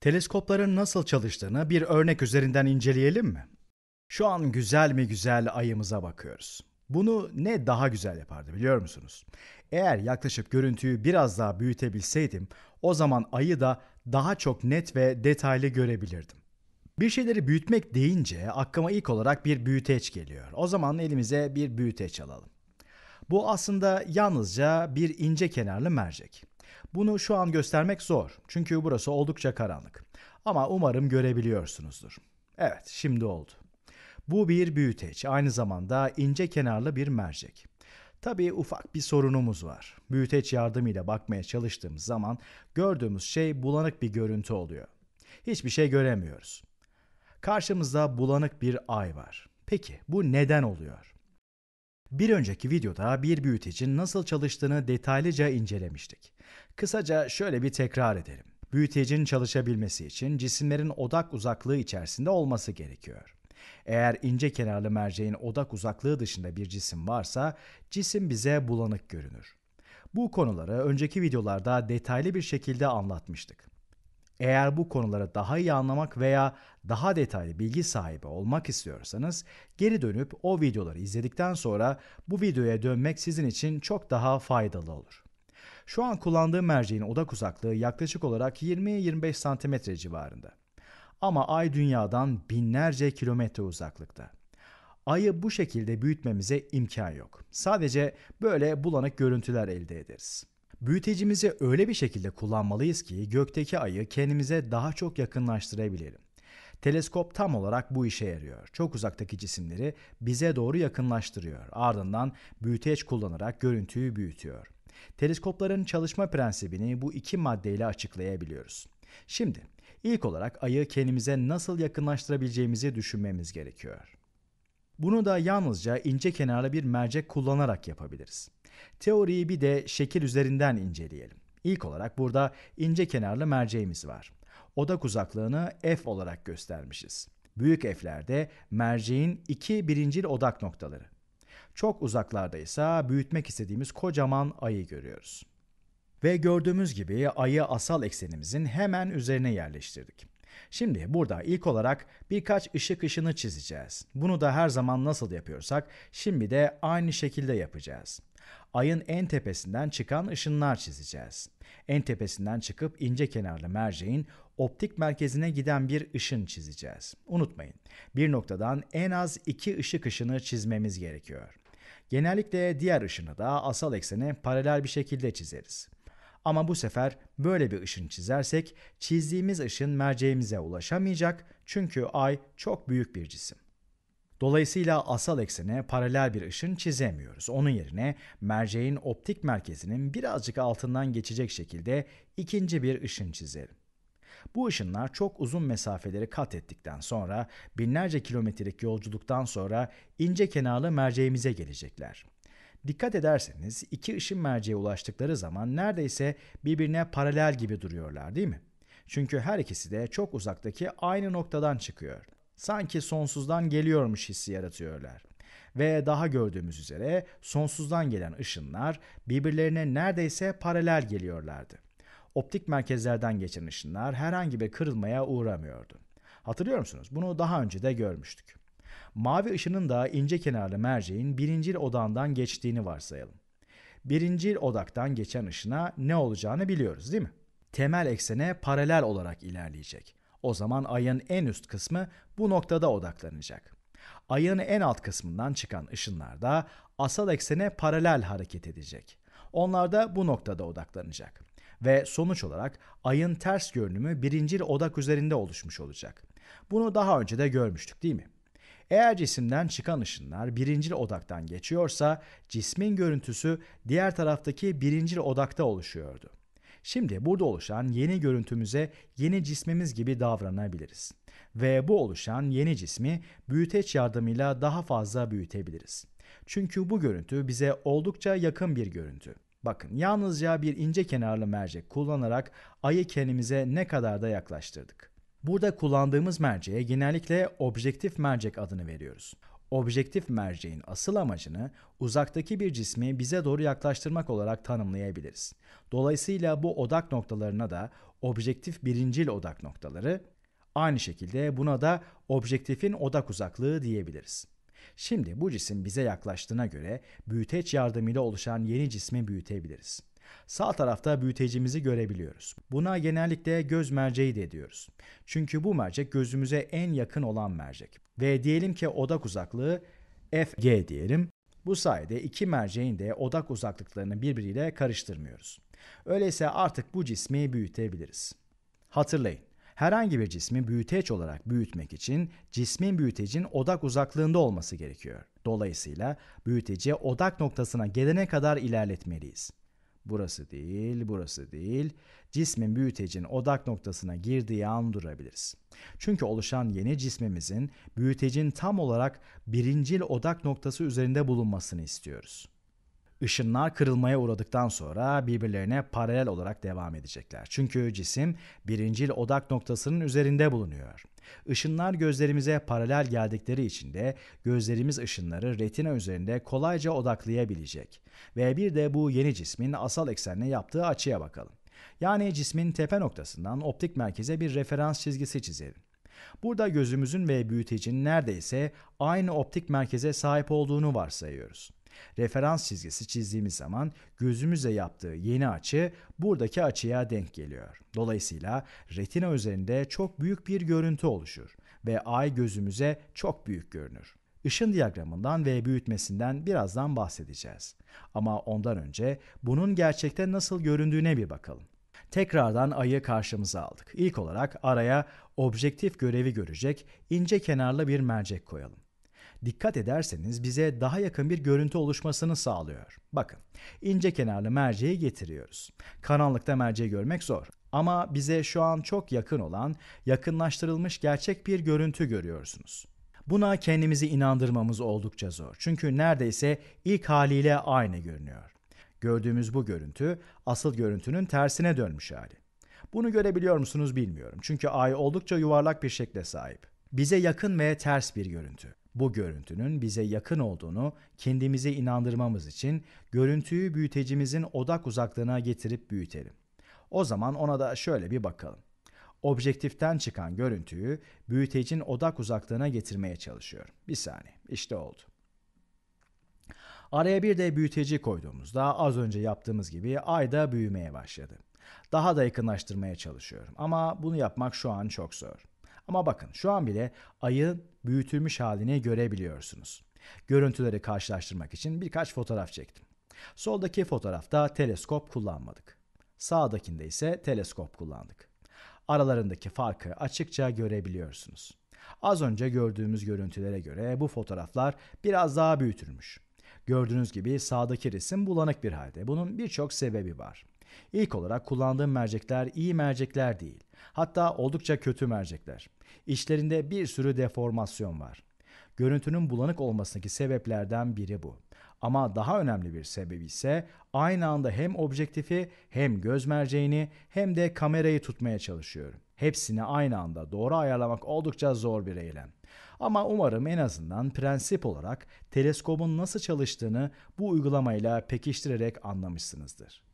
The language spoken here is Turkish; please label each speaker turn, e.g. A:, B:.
A: Teleskopların nasıl çalıştığını bir örnek üzerinden inceleyelim mi? Şu an güzel mi güzel ayımıza bakıyoruz. Bunu ne daha güzel yapardı biliyor musunuz? Eğer yaklaşıp görüntüyü biraz daha büyütebilseydim, o zaman ayı da daha çok net ve detaylı görebilirdim. Bir şeyleri büyütmek deyince aklıma ilk olarak bir büyüteç geliyor. O zaman elimize bir büyüteç alalım. Bu aslında yalnızca bir ince kenarlı mercek. Bunu şu an göstermek zor çünkü burası oldukça karanlık. Ama umarım görebiliyorsunuzdur. Evet, şimdi oldu. Bu bir büyüteç, aynı zamanda ince kenarlı bir mercek. Tabii ufak bir sorunumuz var. Büyüteç yardımıyla bakmaya çalıştığımız zaman gördüğümüz şey bulanık bir görüntü oluyor. Hiçbir şey göremiyoruz. Karşımızda bulanık bir ay var. Peki bu neden oluyor? Bir önceki videoda bir büyütecin nasıl çalıştığını detaylıca incelemiştik. Kısaca şöyle bir tekrar edelim. Büyütecin çalışabilmesi için cisimlerin odak uzaklığı içerisinde olması gerekiyor. Eğer ince kenarlı merceğin odak uzaklığı dışında bir cisim varsa cisim bize bulanık görünür. Bu konuları önceki videolarda detaylı bir şekilde anlatmıştık. Eğer bu konuları daha iyi anlamak veya daha detaylı bilgi sahibi olmak istiyorsanız geri dönüp o videoları izledikten sonra bu videoya dönmek sizin için çok daha faydalı olur. Şu an kullandığı merceğin odak uzaklığı yaklaşık olarak 20-25 santimetre civarında. Ama ay dünyadan binlerce kilometre uzaklıkta. Ayı bu şekilde büyütmemize imkan yok. Sadece böyle bulanık görüntüler elde ederiz. Büyütecimizi öyle bir şekilde kullanmalıyız ki gökteki ayı kendimize daha çok yakınlaştırabilelim. Teleskop tam olarak bu işe yarıyor. Çok uzaktaki cisimleri bize doğru yakınlaştırıyor. Ardından büyüteç kullanarak görüntüyü büyütüyor. Teleskopların çalışma prensibini bu iki maddeyle açıklayabiliyoruz. Şimdi ilk olarak ayı kendimize nasıl yakınlaştırabileceğimizi düşünmemiz gerekiyor. Bunu da yalnızca ince kenarlı bir mercek kullanarak yapabiliriz. Teoriyi bir de şekil üzerinden inceleyelim. İlk olarak burada ince kenarlı merceğimiz var. Odak uzaklığını f olarak göstermişiz. Büyük f'lerde merceğin iki birincil odak noktaları. Çok uzaklarda ise büyütmek istediğimiz kocaman ayı görüyoruz. Ve gördüğümüz gibi ayı asal eksenimizin hemen üzerine yerleştirdik. Şimdi burada ilk olarak birkaç ışık ışını çizeceğiz. Bunu da her zaman nasıl yapıyorsak şimdi de aynı şekilde yapacağız. Ayın en tepesinden çıkan ışınlar çizeceğiz. En tepesinden çıkıp ince kenarlı merceğin optik merkezine giden bir ışın çizeceğiz. Unutmayın, bir noktadan en az iki ışık ışını çizmemiz gerekiyor. Genellikle diğer ışını da asal eksene paralel bir şekilde çizeriz. Ama bu sefer böyle bir ışın çizersek çizdiğimiz ışın merceğimize ulaşamayacak çünkü ay çok büyük bir cisim. Dolayısıyla asal eksene paralel bir ışın çizemiyoruz. Onun yerine merceğin optik merkezinin birazcık altından geçecek şekilde ikinci bir ışın çizelim. Bu ışınlar çok uzun mesafeleri kat ettikten sonra binlerce kilometrelik yolculuktan sonra ince kenarlı merceğimize gelecekler. Dikkat ederseniz iki ışın merceğe ulaştıkları zaman neredeyse birbirine paralel gibi duruyorlar değil mi? Çünkü her ikisi de çok uzaktaki aynı noktadan çıkıyor. Sanki sonsuzdan geliyormuş hissi yaratıyorlar. Ve daha gördüğümüz üzere sonsuzdan gelen ışınlar birbirlerine neredeyse paralel geliyorlardı optik merkezlerden geçen ışınlar herhangi bir kırılmaya uğramıyordu. Hatırlıyor musunuz? Bunu daha önce de görmüştük. Mavi ışının da ince kenarlı merceğin birincil odandan geçtiğini varsayalım. Birincil odaktan geçen ışına ne olacağını biliyoruz değil mi? Temel eksene paralel olarak ilerleyecek. O zaman ayın en üst kısmı bu noktada odaklanacak. Ayın en alt kısmından çıkan ışınlar da asal eksene paralel hareket edecek. Onlar da bu noktada odaklanacak ve sonuç olarak ayın ters görünümü birincil odak üzerinde oluşmuş olacak. Bunu daha önce de görmüştük değil mi? Eğer cisimden çıkan ışınlar birincil odaktan geçiyorsa cismin görüntüsü diğer taraftaki birincil odakta oluşuyordu. Şimdi burada oluşan yeni görüntümüze yeni cismimiz gibi davranabiliriz. Ve bu oluşan yeni cismi büyüteç yardımıyla daha fazla büyütebiliriz. Çünkü bu görüntü bize oldukça yakın bir görüntü. Bakın yalnızca bir ince kenarlı mercek kullanarak ayı kendimize ne kadar da yaklaştırdık. Burada kullandığımız merceğe genellikle objektif mercek adını veriyoruz. Objektif merceğin asıl amacını uzaktaki bir cismi bize doğru yaklaştırmak olarak tanımlayabiliriz. Dolayısıyla bu odak noktalarına da objektif birincil odak noktaları, aynı şekilde buna da objektifin odak uzaklığı diyebiliriz. Şimdi bu cisim bize yaklaştığına göre büyüteç yardımıyla oluşan yeni cismi büyütebiliriz. Sağ tarafta büyütecimizi görebiliyoruz. Buna genellikle göz merceği de diyoruz. Çünkü bu mercek gözümüze en yakın olan mercek. Ve diyelim ki odak uzaklığı FG diyelim. Bu sayede iki merceğin de odak uzaklıklarını birbiriyle karıştırmıyoruz. Öyleyse artık bu cismi büyütebiliriz. Hatırlayın. Herhangi bir cismi büyüteç olarak büyütmek için cismin büyütecin odak uzaklığında olması gerekiyor. Dolayısıyla büyüteci odak noktasına gelene kadar ilerletmeliyiz. Burası değil, burası değil. Cismin büyütecin odak noktasına girdiği an durabiliriz. Çünkü oluşan yeni cismimizin büyütecin tam olarak birincil odak noktası üzerinde bulunmasını istiyoruz ışınlar kırılmaya uğradıktan sonra birbirlerine paralel olarak devam edecekler. Çünkü cisim birincil odak noktasının üzerinde bulunuyor. Işınlar gözlerimize paralel geldikleri için de gözlerimiz ışınları retina üzerinde kolayca odaklayabilecek. Ve bir de bu yeni cismin asal eksenle yaptığı açıya bakalım. Yani cismin tepe noktasından optik merkeze bir referans çizgisi çizelim. Burada gözümüzün ve büyütecin neredeyse aynı optik merkeze sahip olduğunu varsayıyoruz. Referans çizgisi çizdiğimiz zaman gözümüze yaptığı yeni açı buradaki açıya denk geliyor. Dolayısıyla retina üzerinde çok büyük bir görüntü oluşur ve ay gözümüze çok büyük görünür. Işın diyagramından ve büyütmesinden birazdan bahsedeceğiz. Ama ondan önce bunun gerçekte nasıl göründüğüne bir bakalım. Tekrardan ayı karşımıza aldık. İlk olarak araya objektif görevi görecek ince kenarlı bir mercek koyalım dikkat ederseniz bize daha yakın bir görüntü oluşmasını sağlıyor. Bakın ince kenarlı merceği getiriyoruz. Karanlıkta merceği görmek zor. Ama bize şu an çok yakın olan yakınlaştırılmış gerçek bir görüntü görüyorsunuz. Buna kendimizi inandırmamız oldukça zor. Çünkü neredeyse ilk haliyle aynı görünüyor. Gördüğümüz bu görüntü asıl görüntünün tersine dönmüş hali. Bunu görebiliyor musunuz bilmiyorum. Çünkü ay oldukça yuvarlak bir şekle sahip. Bize yakın ve ters bir görüntü. Bu görüntünün bize yakın olduğunu kendimize inandırmamız için görüntüyü büyütecimizin odak uzaklığına getirip büyütelim. O zaman ona da şöyle bir bakalım. Objektiften çıkan görüntüyü büyütecin odak uzaklığına getirmeye çalışıyorum. Bir saniye. İşte oldu. Araya bir de büyüteci koyduğumuzda az önce yaptığımız gibi ay da büyümeye başladı. Daha da yakınlaştırmaya çalışıyorum ama bunu yapmak şu an çok zor. Ama bakın şu an bile ayın büyütülmüş halini görebiliyorsunuz. Görüntüleri karşılaştırmak için birkaç fotoğraf çektim. Soldaki fotoğrafta teleskop kullanmadık. Sağdakinde ise teleskop kullandık. Aralarındaki farkı açıkça görebiliyorsunuz. Az önce gördüğümüz görüntülere göre bu fotoğraflar biraz daha büyütülmüş. Gördüğünüz gibi sağdaki resim bulanık bir halde. Bunun birçok sebebi var. İlk olarak kullandığım mercekler iyi mercekler değil. Hatta oldukça kötü mercekler. İçlerinde bir sürü deformasyon var. Görüntünün bulanık olmasındaki sebeplerden biri bu. Ama daha önemli bir sebebi ise aynı anda hem objektifi hem göz merceğini hem de kamerayı tutmaya çalışıyorum. Hepsini aynı anda doğru ayarlamak oldukça zor bir eylem. Ama umarım en azından prensip olarak teleskobun nasıl çalıştığını bu uygulamayla pekiştirerek anlamışsınızdır.